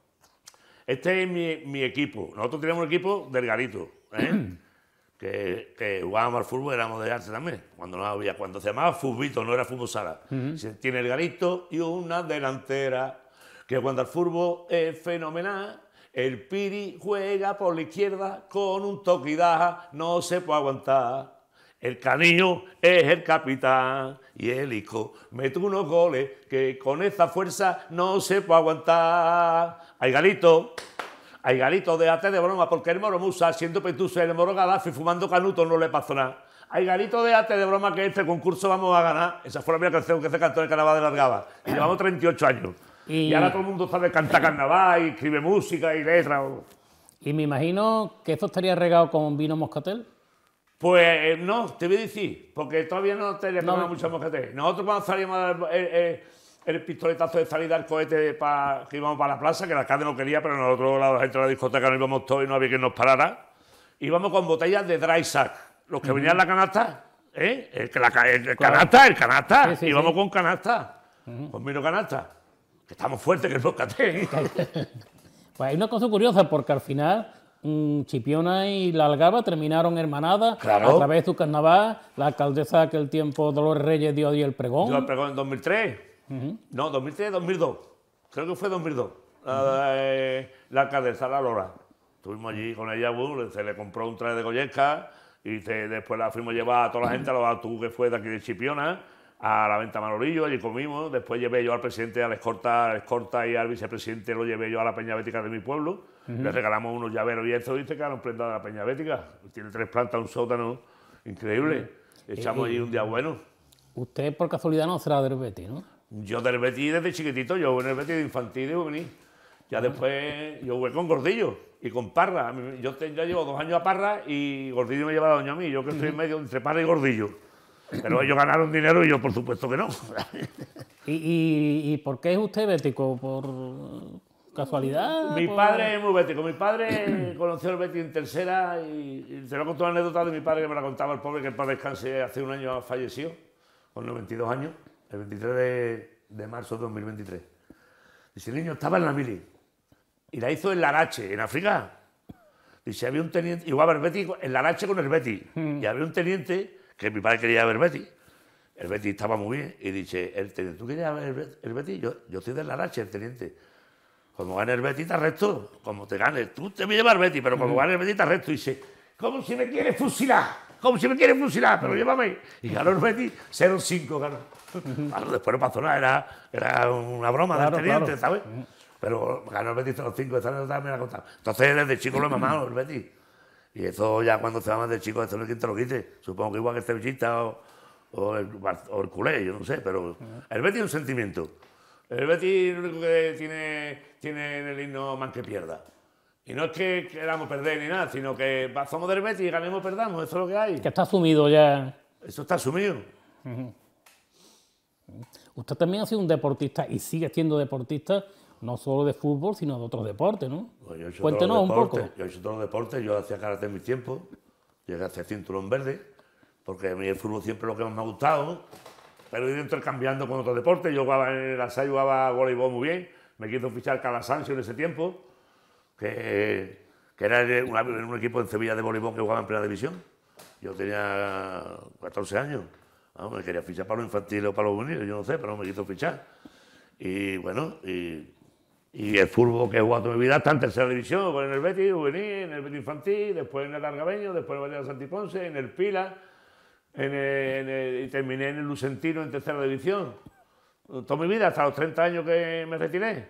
Este es mi, equipo. Nosotros teníamos un equipo delgadito, ¿eh? que, jugábamos al fútbol, éramos de arte también. Cuando no había, cuando se llamaba fubito, no era fútbol sala. tiene el garito y una delantera. Que cuando el fútbol es fenomenal, el Piri juega por la izquierda con un toque y no se puede aguantar. El canillo es el capitán y el hijo mete unos goles que con esa fuerza no se puede aguantar. ¡Ay, Galito! ¡Ay, de arte de broma! Porque el moro Musa, siendo Petusa, el moro Gaddafi, fumando canuto, no le pasó nada. ¡Ay, Galito, arte de broma que este concurso vamos a ganar! Esa fue la primera canción que se cantó en el Carnaval de Largaba. llevamos 38 años. Y... ahora todo el mundo sabe cantar carnaval y escribe música y letra. Y me imagino que esto estaría regado con vino moscatel. Pues eh, no, te voy a decir, porque todavía no tenemos muchas Nosotros cuando salíamos, el, pistoletazo de salida del cohete que íbamos para la plaza, que la calle no quería, pero nosotros la gente de la discoteca no íbamos todos y no había quien nos parara. Íbamos con botellas de dry sack. Los que venían la canasta, ¿eh? El, canasta, el canasta. íbamos con canasta, con vino canasta. Que estamos fuertes, que es bocate. pues hay una cosa curiosa, porque al final Chipiona y la Algaba terminaron hermanadas a través de su carnaval. La alcaldesa que el tiempo, Dolores Reyes, dio, ahí el pregón. Dio el pregón en 2003. No, 2003, 2002. Creo que fue 2002. la, alcaldesa, la Lora. Estuvimos allí con ella, se le compró un traje de Goyesca y después la fuimos a llevar a toda la gente, a los tú que fue de aquí de Chipiona, a la venta Manolillo allí comimos. Después llevé yo al presidente, a la escorta, a escorta y al vicepresidente lo llevé yo a la Peña Bética de mi pueblo le regalamos unos llaveros y dice que que un prendado la Peña Bética. Tiene tres plantas, un sótano increíble. Echamos eh, ahí un día eh, bueno. Usted por casualidad no será del Betis, ¿no? Yo del Betis desde chiquitito, yo en el Betis de infantil y juvenil. Ya ah. después yo voy con Gordillo y con Parra. Yo ya llevo dos años a Parra y Gordillo me lleva llevado doña a mí. Yo que estoy en medio entre Parra y Gordillo. Pero ellos ganaron dinero y yo por supuesto que no. ¿Y, por qué es usted bético? ¿Por, ¿Casualidad? Mi pues. padre es muy Con Mi padre conoció el Betty en tercera y, se te lo contó una anécdota de mi padre que me la contaba el pobre, que el padre descanse hace un año falleció, con 92 años, el 23 de, marzo de 2023. Dice, el niño estaba en la mili y la hizo en Larache, en África. Dice, había un teniente, igual a Betis, en Larache con el Betty hmm. Y había un teniente que mi padre quería ver Betty. El Betty estaba muy bien y dice, el teniente, ¿tú querías ver el Betis? Yo, yo estoy de Larache, el teniente. Como gane el Betis, te arresto. Como te gane tú te voy a llevar Betis, pero como gane el Betis, te arresto. Y dice, como si me quiere fusilar? como si me quiere fusilar, pero llévame. Y ganó el Betis 0-5, ganó. Claro, después no pasó nada, era, una broma de del teniente, ¿sabes? Pero ganó el Betis 0-5, esa anécdota me la contado. Entonces desde chico lo he mamado, el Betis. Y eso ya cuando se va más de chico, esto no es quien te lo quite. Supongo que igual que este bichista o, el, culé, yo no sé, pero el Betis es un sentimiento. El Betis lo único que tiene, tiene en el himno man que pierda. Y no es que queramos perder ni nada, sino que somos del Betis y ganemos perdamos, eso es lo que hay. Que está asumido ya. Eso está asumido. Usted también ha sido un deportista y sigue siendo deportista, no solo de fútbol, sino de otros deportes, ¿no? Pues Cuéntenos un poco. Yo he hecho todos los deportes, yo hacía karate en mi tiempo llegué a hacer cinturón verde, porque a mí el fútbol siempre es lo que más me ha gustado pero he ido cambiando con otros deportes. Yo jugaba en el Asai, jugaba voleibol muy bien. Me quiso fichar Calasanzio en ese tiempo, que, que era en un equipo en Sevilla de voleibol que jugaba en primera división. Yo tenía 14 años. Ah, me quería fichar para los infantiles o para los juveniles, yo no sé, pero me quiso fichar. Y bueno, y, el fútbol que he jugado toda mi vida está en tercera división, pues en el Betis juvenil, en el Betis infantil, después en el Argabeño, después en el Santiponce, en el Pila y terminé en el Lucentino en tercera división. Toda mi vida, hasta los 30 años que me retiré.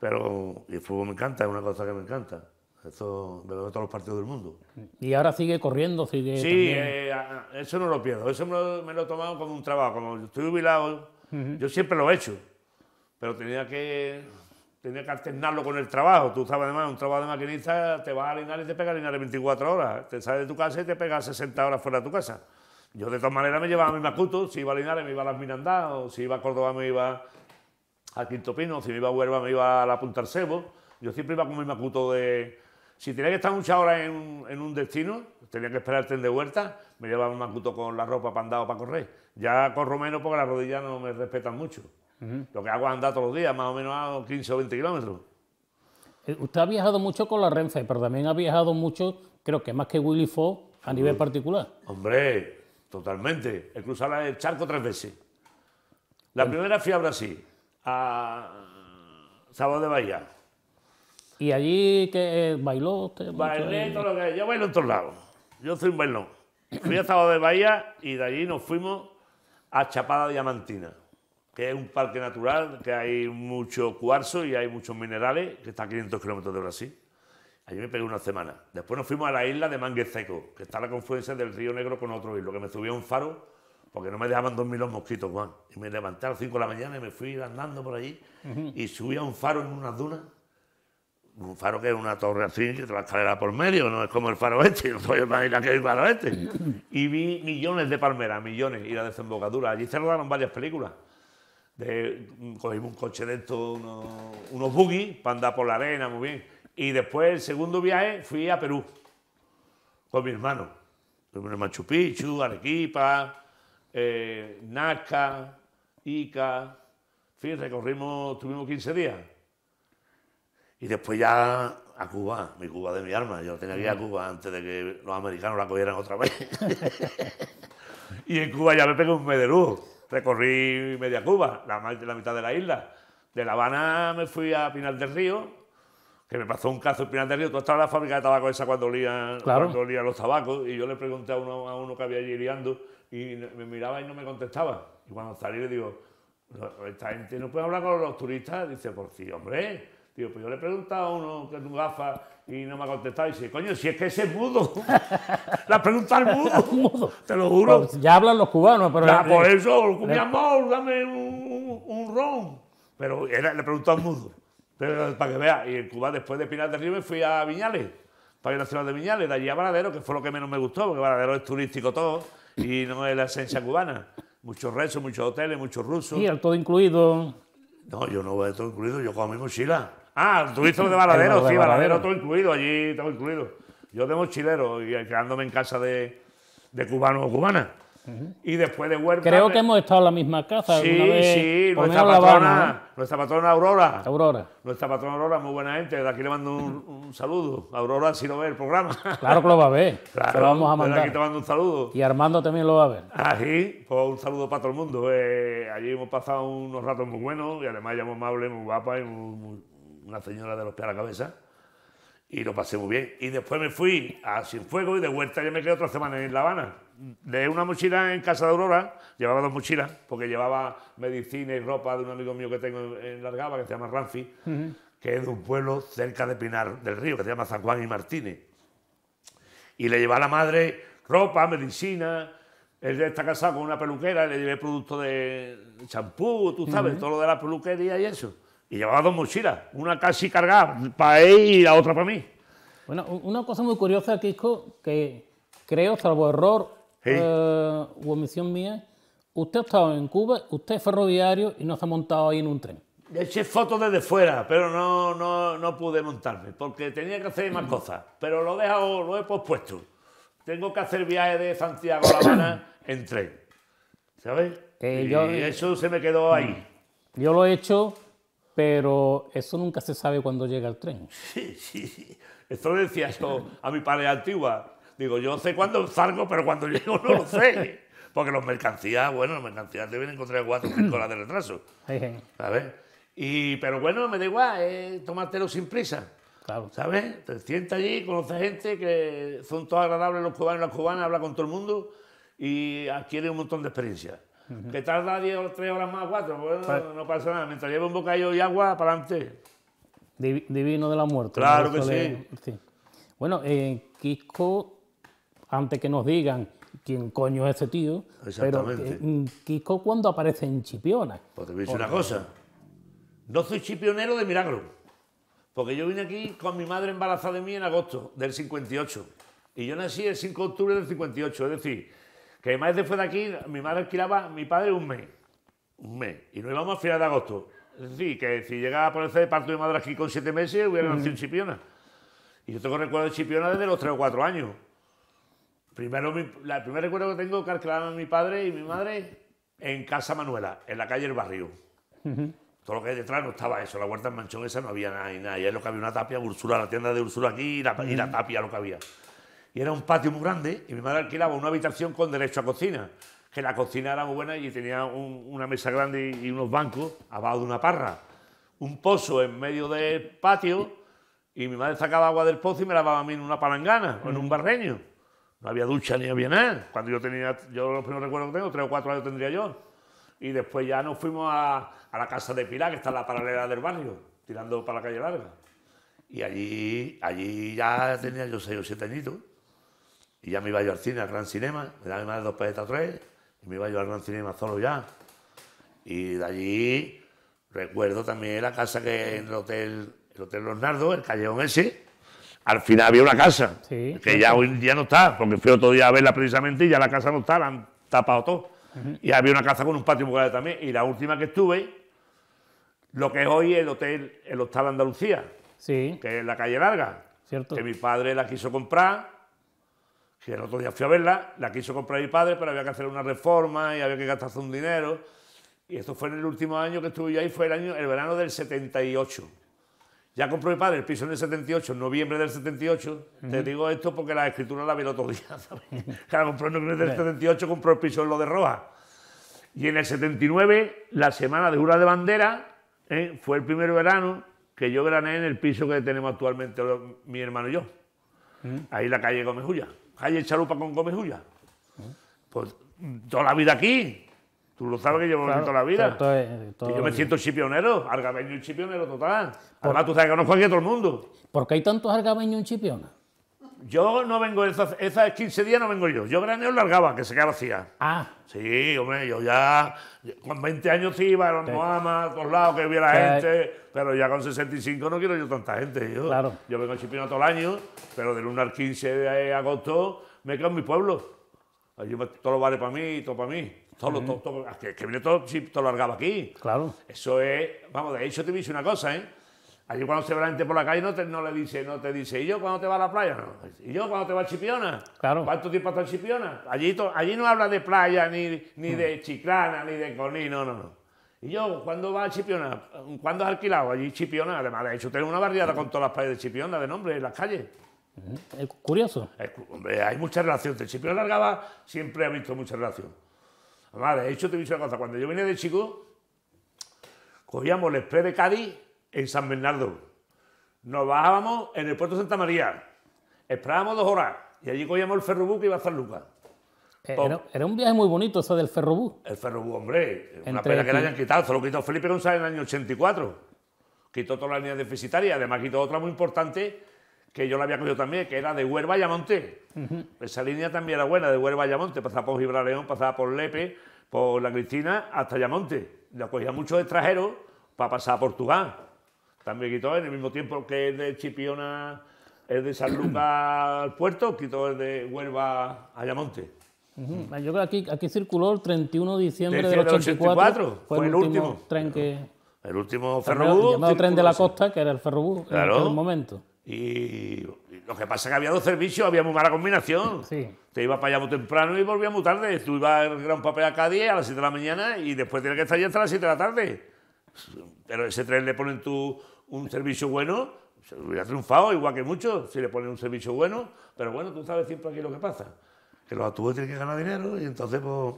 Pero el fútbol me encanta, es una cosa que me encanta. Eso de todos los partidos del mundo. Y ahora sigue corriendo, sigue. Sí, eh, eso no lo pierdo. Eso me lo, he tomado como un trabajo. Como estoy jubilado, yo siempre lo he hecho. Pero tenía que, tenía que alternarlo con el trabajo. Tú sabes, además, un trabajo de maquinista te vas a alinear y te pega a 24 horas. Te sales de tu casa y te pegas 60 horas fuera de tu casa. Yo de todas maneras me llevaba mi macuto, si iba a Linares me iba a las Mirandas... o si iba a Córdoba me iba al Quinto Pino, si me iba a Huelva me iba a la Punta Arcebo. Yo siempre iba con mi macuto de... Si tenía que estar muchas horas en, un destino, tenía que esperar el tren de huerta, me llevaba mi macuto con la ropa para andar o para correr. Ya corro menos porque las rodillas no me respetan mucho. Lo que hago es andar todos los días, más o menos a 15 o 20 kilómetros. Eh, usted ha viajado mucho con la Renfe, pero también ha viajado mucho, creo que más que Willy Fox, a nivel mm. particular. Hombre, Totalmente. He cruzado el charco tres veces. La primera fui a Brasil, a Sábado de Bahía. ¿Y allí que eh, bailó Bailé todo lo Yo bailo en todos lados. Yo soy un bailón. Fui a Sábado de Bahía y de allí nos fuimos a Chapada Diamantina, que es un parque natural, que hay mucho cuarzo y hay muchos minerales, que está a 500 kilómetros de Brasil. Allí me pegué una semana. Después nos fuimos a la isla de Mangue Seco, que está a la confluencia del río Negro con otro islo, que me subía un faro porque no me dejaban dormir los mosquitos, Juan. Y me levanté a las 5 de la mañana y me fui andando por allí y subía a un faro en unas dunas. Un faro que es una torre así, que te la escalera por medio, no es como el faro este, no soy que el faro este. Y vi millones de palmeras, millones, y la desembocadura. Allí se rodaron varias películas. De, cogimos un coche de estos, unos, unos buggy para andar por la arena, muy bien y después, el segundo viaje, fui a Perú con mi hermano. Primero Machu Picchu, Arequipa, eh, Nazca, Ica. En fin, recorrimos, tuvimos 15 días. Y después ya a Cuba, mi Cuba de mi arma. Yo tenía que ir a mm. Cuba antes de que los americanos la cogieran otra vez. y en Cuba ya me pegué un medelú. Recorrí media Cuba, la, la mitad de la isla. De La Habana me fui a Pinal del Río, que me pasó un caso en Pinar Tú estabas en la fábrica de tabaco esa cuando olían, los tabacos y yo le pregunté a uno, a uno que había allí liando y me miraba y no me contestaba. Y cuando salí le digo, esta gente no puede hablar con los turistas. Dice, por pues sí, hombre. Digo, pues yo le he a uno que es un gafa y no me ha contestado. Y dice, coño, si es que ese es mudo. la pregunta al mudo. Te lo juro. Pues ya hablan los cubanos, pero. Ya, por eso, mi amor, dame un, ron. Pero era, le preguntó al mudo pero para que vea, y en Cuba después de Pinar del Río me fui a Viñales, para ir a la ciudad de Viñales, de allí a Valadero, que fue lo que menos me gustó, porque Valadero es turístico todo y no es la esencia cubana. Muchos rezos, muchos hoteles, muchos rusos. Y al todo incluido. No, yo no voy todo incluido, yo con mi mochila. Ah, tuviste de Valadero, sí, Baradero todo incluido, allí todo incluido. Yo de mochilero y quedándome en casa de, de cubano o cubana y después de Huerta. Creo que eh, hemos estado en la misma casa. Sí, sí, nuestra patrona, nuestra patrona Aurora. Aurora. Nuestra patrona Aurora, muy buena gente. De aquí le mando un, saludo. Aurora, si lo ve el programa. Claro que lo va a ver. Claro, vamos a mandar. aquí te mando un saludo. Y Armando también lo va a ver. Así, ah, pues un saludo para todo el mundo. Eh, allí hemos pasado unos ratos muy buenos y además ya muy amable, muy guapa y una señora de los pies a la cabeza y lo pasé muy bien. Y después me fui a Cienfuegos y de vuelta ya me quedé otra semana en La Habana. de una mochila en casa de Aurora, llevaba dos mochilas, porque llevaba medicina y ropa de un amigo mío que tengo en Largaba, que se llama Ranfi, que es de un pueblo cerca de Pinar del Río, que se llama San Juan y Martínez. Y le llevaba a la madre ropa, medicina. Él está casado con una peluquera, le llevé producto de champú, tú sabes, todo lo de la peluquería y eso y llevaba dos mochilas, una casi cargada para él y la otra para mí. Bueno, una cosa muy curiosa, Kiko, que creo, salvo error eh, u omisión mía, usted ha estado en Cuba, usted es ferroviario y no se ha montado ahí en un tren. Eché fotos desde fuera, pero no, no, no pude montarme, porque tenía que hacer más cosas, pero lo he, dejado, lo he pospuesto. Tengo que hacer viaje de Santiago a La Habana en tren, ¿sabes? y eso se me quedó ahí. Yo lo he hecho pero eso nunca se sabe cuándo llega el tren. Sí, sí, sí. Esto decía yo a mi padre antigua. Digo, yo sé cuándo salgo, pero cuando llego no lo sé. Porque los mercancías, bueno, los mercancías te vienen con tres, cuatro, cinco horas de retraso. ¿Sabes? Y, pero bueno, me da igual, es eh, tomártelo sin prisa. Claro. ¿Sabes? Te sientas allí, conoces gente que son todos agradables los cubanos y las cubanas, habla con todo el mundo y adquiere un montón de experiencia. Que tarda 10 3 horas más, 4, pues, pues- no, pasa nada. Mientras llevo un bocadillo y agua, para adelante. Divino de la muerte. Claro que sí. Bueno, en eh, Quisco, antes que nos digan quién coño es ese tío, pero eh, mm, Quisco cuando aparece en Chipiona. Pues te voy a decir una cosa. No soy chipionero de milagro. Porque yo vine aquí con mi madre embarazada de mí en agosto del 58. Y yo nací el 5 de octubre del 58. Es decir, que además madre fue de aquí, mi madre alquilaba a mi padre un mes. Un mes. Y nos íbamos a final de agosto. Sí, que si llegaba por ese parto de madre aquí con siete meses, hubiera nacido en Chipiona. Y yo tengo recuerdos de Chipiona desde los tres o cuatro años. Primero, la, el primer recuerdo que tengo es que alquilaban mi padre y mi madre en Casa Manuela, en la calle del barrio. Todo lo que hay detrás no estaba eso, la huerta en manchón esa no había nada y ahí es lo que había, una tapia, Ursula, la tienda de Ursula aquí y la tapia lo que había y era un patio muy grande y mi madre alquilaba una habitación con derecho a cocina, que la cocina era muy buena y tenía una mesa grande y, unos bancos abajo de una parra, un pozo en medio del patio y mi madre sacaba agua del pozo y me lavaba a mí en una palangana o en un barreño. No había ducha ni había nada. Cuando yo tenía, yo los primeros recuerdos que tengo, tres o cuatro años tendría yo. Y después ya nos fuimos a, la casa de Pilar, que está en la paralela del barrio, tirando para la calle larga. Y allí, allí ya tenía yo seis o siete añitos. Y ya me iba yo al cine, al gran cinema, me daba más de dos tres, y me iba yo al gran cinema solo ya. Y de allí recuerdo también la casa que en el hotel, el hotel Leonardo, el callejón ese, al final había una casa, que ya hoy día no está, porque fui otro día a verla precisamente y ya la casa no está, la han tapado todo. Y había una casa con un patio muy grande también. Y la última que estuve, lo que es hoy el hotel, el hotel Andalucía, sí. que es la calle larga, Cierto. que mi padre la quiso comprar que el otro día fui a verla, la quiso comprar mi padre, pero había que hacer una reforma y había que gastarse un dinero. Y esto fue en el último año que estuve yo ahí, fue el, año, el verano del 78. Ya compró mi padre el piso en el 78, en noviembre del 78. Te digo esto porque la escritura la vi el otro día. ¿sabes? compró en noviembre del 78, compró el piso en lo de Roja. Y en el 79, la semana de Jura de Bandera, ¿eh? fue el primer verano que yo grané en el piso que tenemos actualmente mi hermano y yo. Ahí la calle Gómez Julia calle Chalupa con Gómez Ulla. Pues toda la vida aquí. Tú lo sabes que llevo aquí toda la vida. yo me siento chipionero, argabeño y chipionero total. Además, tú sabes que no juega todo el mundo. ¿Por qué hay tantos argabeños y Chipiona? Yo no vengo, esas, 15 días no vengo yo. Yo verano largaba, que se quedaba vacía. Ah. Sí, hombre, yo ya con 20 años iba a los sí. a todos lados, que hubiera gente, pero ya con 65 no quiero yo tanta gente. Yo, claro. yo vengo a Chipino todo el año, pero del 1 al 15 de agosto me quedo en mi pueblo. Allí vale vale para mí, todo para mí. Todo, que, viene todo, todo largaba aquí. Claro. Eso es, vamos, de hecho te voy una cosa, ¿eh? Allí cuando se ve la gente por la calle no te, no le dice, no te dice, ¿y yo cuando te va a la playa? ¿Y yo cuando te va a Chipiona? Claro. ¿Cuánto tiempo está Chipiona? Allí, allí no habla de playa, ni, ni mm. de Chiclana, ni de Colín, no, no, no. ¿Y yo cuándo va a Chipiona? ¿Cuándo has alquilado? Allí Chipiona, además, de hecho, tenemos una barriada con todas las playas de Chipiona de nombre en las calles. Es curioso. hombre, hay mucha relación. De Chipiona Largaba siempre ha visto mucha relación. Además, de hecho, te he dicho una cosa. Cuando yo vine de chico, cogíamos el spray de Cádiz en San Bernardo. Nos bajábamos en el puerto de Santa María. Esperábamos dos horas y allí cogíamos el ferrobús que iba a San Lucas. Eh, era, un viaje muy bonito eso del ferrobús. El ferrobús, hombre. una pena que le hayan quitado. Se lo quitó Felipe González en el año 84. Quitó toda la línea deficitaria. Además quitó otra muy importante que yo la había cogido también, que era de Huerva a Yamonte. Esa línea también era buena, de Huerva a Yamonte. Pasaba por Gibraleón, pasaba por Lepe, por La Cristina, hasta Yamonte. La cogía muchos extranjeros para pasar a Portugal. También quitó en el mismo tiempo que es de Chipiona, es de San al puerto, quitó el de Huelva a Ayamonte. Yo creo que aquí, circuló el 31 de diciembre del 84, Fue, el último, tren que... El último ferrobús. El tren de la costa, que era el ferrobús, claro. en momento. Y, lo que pasa es que había dos servicios, había muy mala combinación. Te ibas para allá muy temprano y volvías muy tarde. Tú ibas al gran papel a Cádiz a las 7 de la mañana y después tienes que estar allí hasta las 7 de la tarde. Pero ese tren le ponen tú un servicio bueno, se hubiera triunfado, igual que muchos, si le ponen un servicio bueno, pero bueno, tú sabes siempre aquí lo que pasa, que los actúes tienen que ganar dinero y entonces, pues,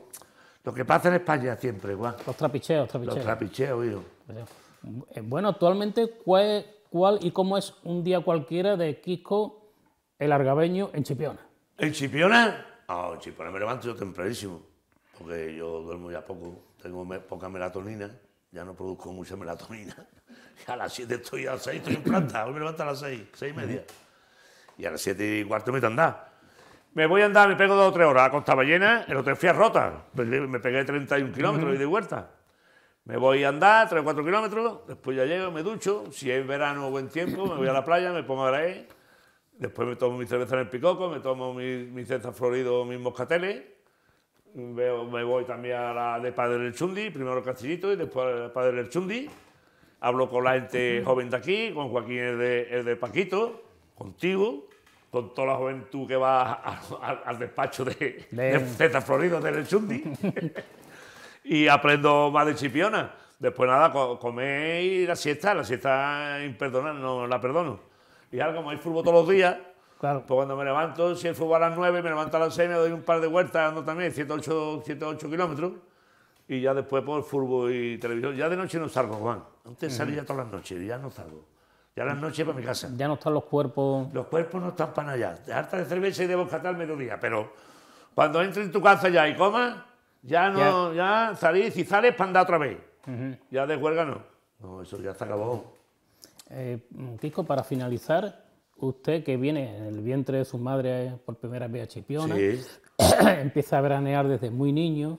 lo que pasa en España siempre, igual. Los trapicheos, los trapicheos. Los trapicheos, hijo. Eh, bueno, actualmente, ¿cuál, y cómo es un día cualquiera de Kiko el Argabeño en Chipiona? ¿En Chipiona? Ah, en Chipiona me levanto yo tempranísimo, porque yo duermo ya poco, tengo poca melatonina ya no produzco mucha melatonina. A las 7 estoy, a las 6 estoy en planta. Hoy me levanto a las 6, 6 y media. Y a las 7 y cuarto me andar. Me voy a andar, me pego dos o tres horas a Costa Ballena, el hotel fui a Rota. Pues, eh, me pegué 31 kilómetros y de huerta. Me voy a andar 3 o 4 kilómetros, después ya llego, me ducho. Si es verano o buen tiempo, me voy a la playa, me pongo a ver. Después me tomo mi cerveza en el picoco, me tomo mi, mi florido o mis moscateles me voy también a la de Padre del Chundi, primero Castillito y después Padre del Chundi. Hablo con la gente joven de aquí, con Joaquín el de, Paquito, contigo, con toda la juventud que va al despacho de, de, Florido del Chundi. y aprendo más de Chipiona. Después nada, comer y la siesta, la siesta imperdonable, no la perdono. Y algo como hay fútbol todos los días, Claro. Pues cuando me levanto, si el fútbol a las 9, me levanto a las 6, me doy un par de vueltas, ando también 108, 108 kilómetros. Y ya después por fútbol y televisión. Ya de noche no salgo, Juan. Antes salía todas las noches, ya no salgo. Ya las noches para mi casa. Ya no están los cuerpos. Los cuerpos no están para allá. Harta de cerveza y de bocata al mediodía. Pero cuando entres en tu casa ya y comas, ya no, ya, salís. y sales, para andar otra vez. Ya de huelga no. No, eso ya está acabado. Eh, Kiko, para finalizar, usted que viene en el vientre de su madre eh, por primera vez a Chipiona, empieza a veranear desde muy niño.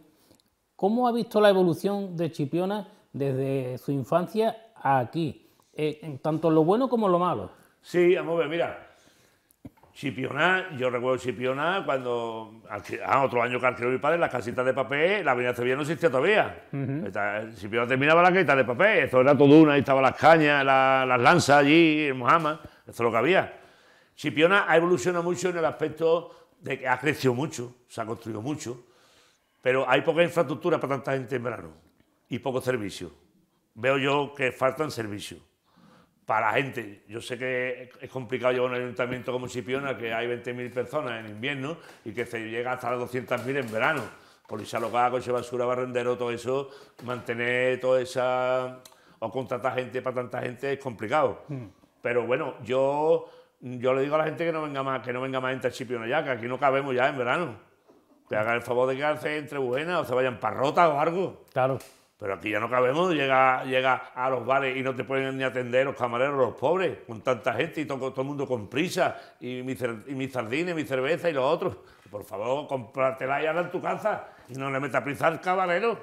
¿Cómo ha visto la evolución de Chipiona desde su infancia aquí? Eh, en tanto lo bueno como lo malo. Sí, a ver, mira. Chipiona, yo recuerdo Chipiona cuando, ah, otro año que alquiló mi padre, las casitas de papel, la avenida Sevilla no existía todavía. Chipiona terminaba la casita de papel, eso era todo una, ahí estaban las cañas, las lanzas allí, en Mohammed. ...eso es lo que había. Chipiona ha evolucionado mucho en el aspecto de que ha crecido mucho, se ha construido mucho, pero hay poca infraestructura para tanta gente en verano y poco servicio. Veo yo que faltan servicios para la gente. Yo sé que es complicado llevar un ayuntamiento como Chipiona, que hay 20.000 personas en invierno y que se llega hasta las 200.000 en verano. Policía local, coche basura, barrendero, todo eso, mantener toda esa. o contratar gente para tanta gente es complicado. Hmm. Pero bueno, yo, yo le digo a la gente que no venga más, que no venga más entre Chipiona y que aquí no cabemos ya en verano. Que hagan el favor de quedarse entre Buena o se vayan Rota o algo. Claro. Pero aquí ya no cabemos, llega, llega a los bares y no te pueden ni atender los camareros, los pobres, con tanta gente y todo, todo el mundo con prisa, y mis, y mis sardines, mi cerveza y los otros. Por favor, cómpratela y en tu casa y no le metas prisa al camarero,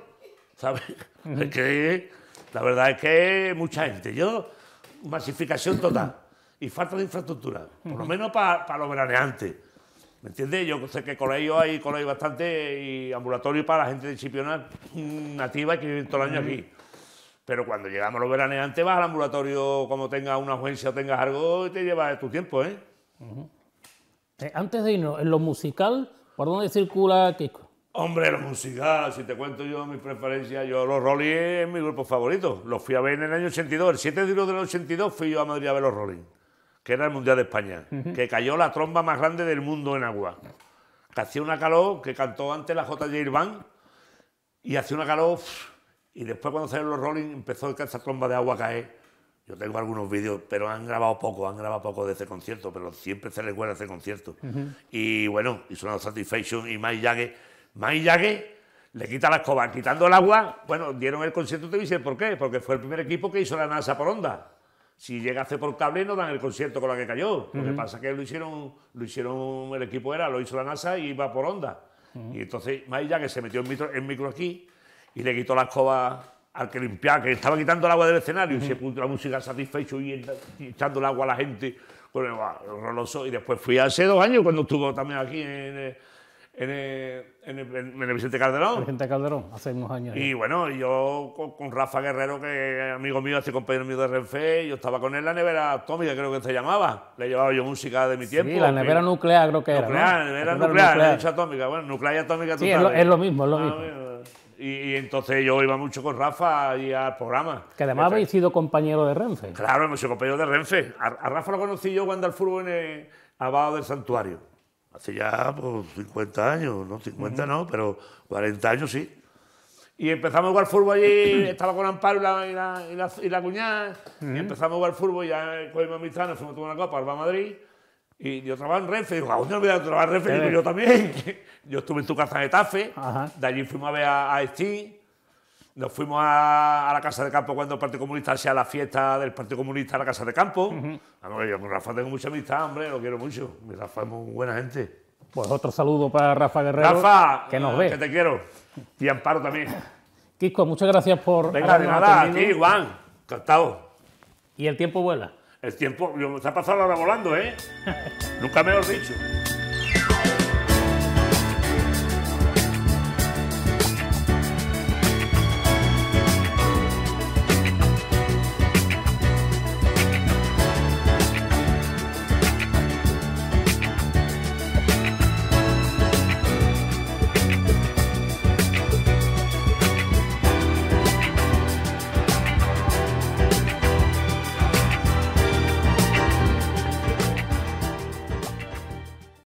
¿sabes? es que la verdad es que mucha gente. Yo, masificación total y falta de infraestructura, por lo menos para los veraneantes. ¿Me entiendes? Yo sé que ellos hay bastante y ambulatorios para la gente Chipiona nativa que vive todo el año aquí. Pero cuando llegamos los veraneantes, vas al ambulatorio, como tengas una urgencia o tengas algo, y te llevas tu tiempo, ¿eh? eh antes de irnos, en lo musical, ¿por dónde circula Kiko? Hombre, la música, si te cuento yo mis preferencias, yo los Rolling es mi grupo favorito. Los fui a ver en el año 82, el 7 de julio del 82 fui yo a Madrid a ver los Rolling, que era el Mundial de España, que cayó la tromba más grande del mundo en agua. Que hacía una calor, que cantó antes la J.J. Irván, y hacía una calor, y después cuando salieron los Rolling empezó esa tromba de agua a caer. Yo tengo algunos vídeos, pero han grabado poco, han grabado poco de ese concierto, pero siempre se recuerda ese concierto. Y bueno, y una Satisfaction y Mike Jagger Maillague le quita la escoba, quitando el agua, bueno, dieron el concierto televisivo, ¿por qué? Porque fue el primer equipo que hizo la NASA por onda. Si llegase por cable no dan el concierto con la que cayó. Lo que pasa es que lo hicieron, lo hicieron, el equipo era, lo hizo la NASA y iba por onda. Y entonces Maillague se metió en micro, aquí y le quitó la escoba al que limpiaba, que estaba quitando el agua del escenario y se puso la música satisfecho y, echando el agua a la gente. Bueno, ah, horroroso. Y después fui hace dos años cuando estuvo también aquí en, eh, en el, eh, en, en el, Vicente Calderón. Vicente Calderón, hace unos años. Y bueno, yo con, Rafa Guerrero, que amigo mío, hace compañero mío de Renfe, yo estaba con él en la nevera atómica, creo que se llamaba. Le llevaba yo música de mi tiempo. Sí, la nevera nuclear creo que era. Nuclear, nevera nuclear, nuclear. atómica. Bueno, nuclear y atómica. Sí, es lo, es lo, mismo, es lo ah, mismo. Y, entonces yo iba mucho con Rafa y al programa. Que además habéis sido compañero de Renfe. Claro, hemos sido compañero de Renfe. A, Rafa lo conocí yo cuando al fútbol en el eh, del Santuario hace ya 50 pues, años, ¿no? 50 no, pero 40 años sí. Y empezamos a jugar fútbol allí, estaba con Amparo y la, y la, cuñada, y empezamos a jugar fútbol, y ya con mi amistad nos fuimos a tomar una copa, al Madrid, y yo trabajaba en Refe, y digo, ¿a ah, dónde voy a trabajar en Refe, Y eh. yo también. yo estuve en tu casa de Tafe, de allí fuimos a ver a, a nos fuimos a, la Casa de Campo cuando el Partido Comunista hacía la fiesta del Partido Comunista a la Casa de Campo. A ah, Rafa tengo mucha amistad, hombre, lo quiero mucho. Mi Rafa es muy buena gente. Pues otro saludo para Rafa Guerrero. Rafa, que nos ve. Que te quiero. Y Amparo también. Kiko, muchas gracias por. Venga, de nada, aquí, Juan. Encantado. Y el tiempo vuela. El tiempo, se ha pasado ahora volando, ¿eh? Nunca me lo he dicho.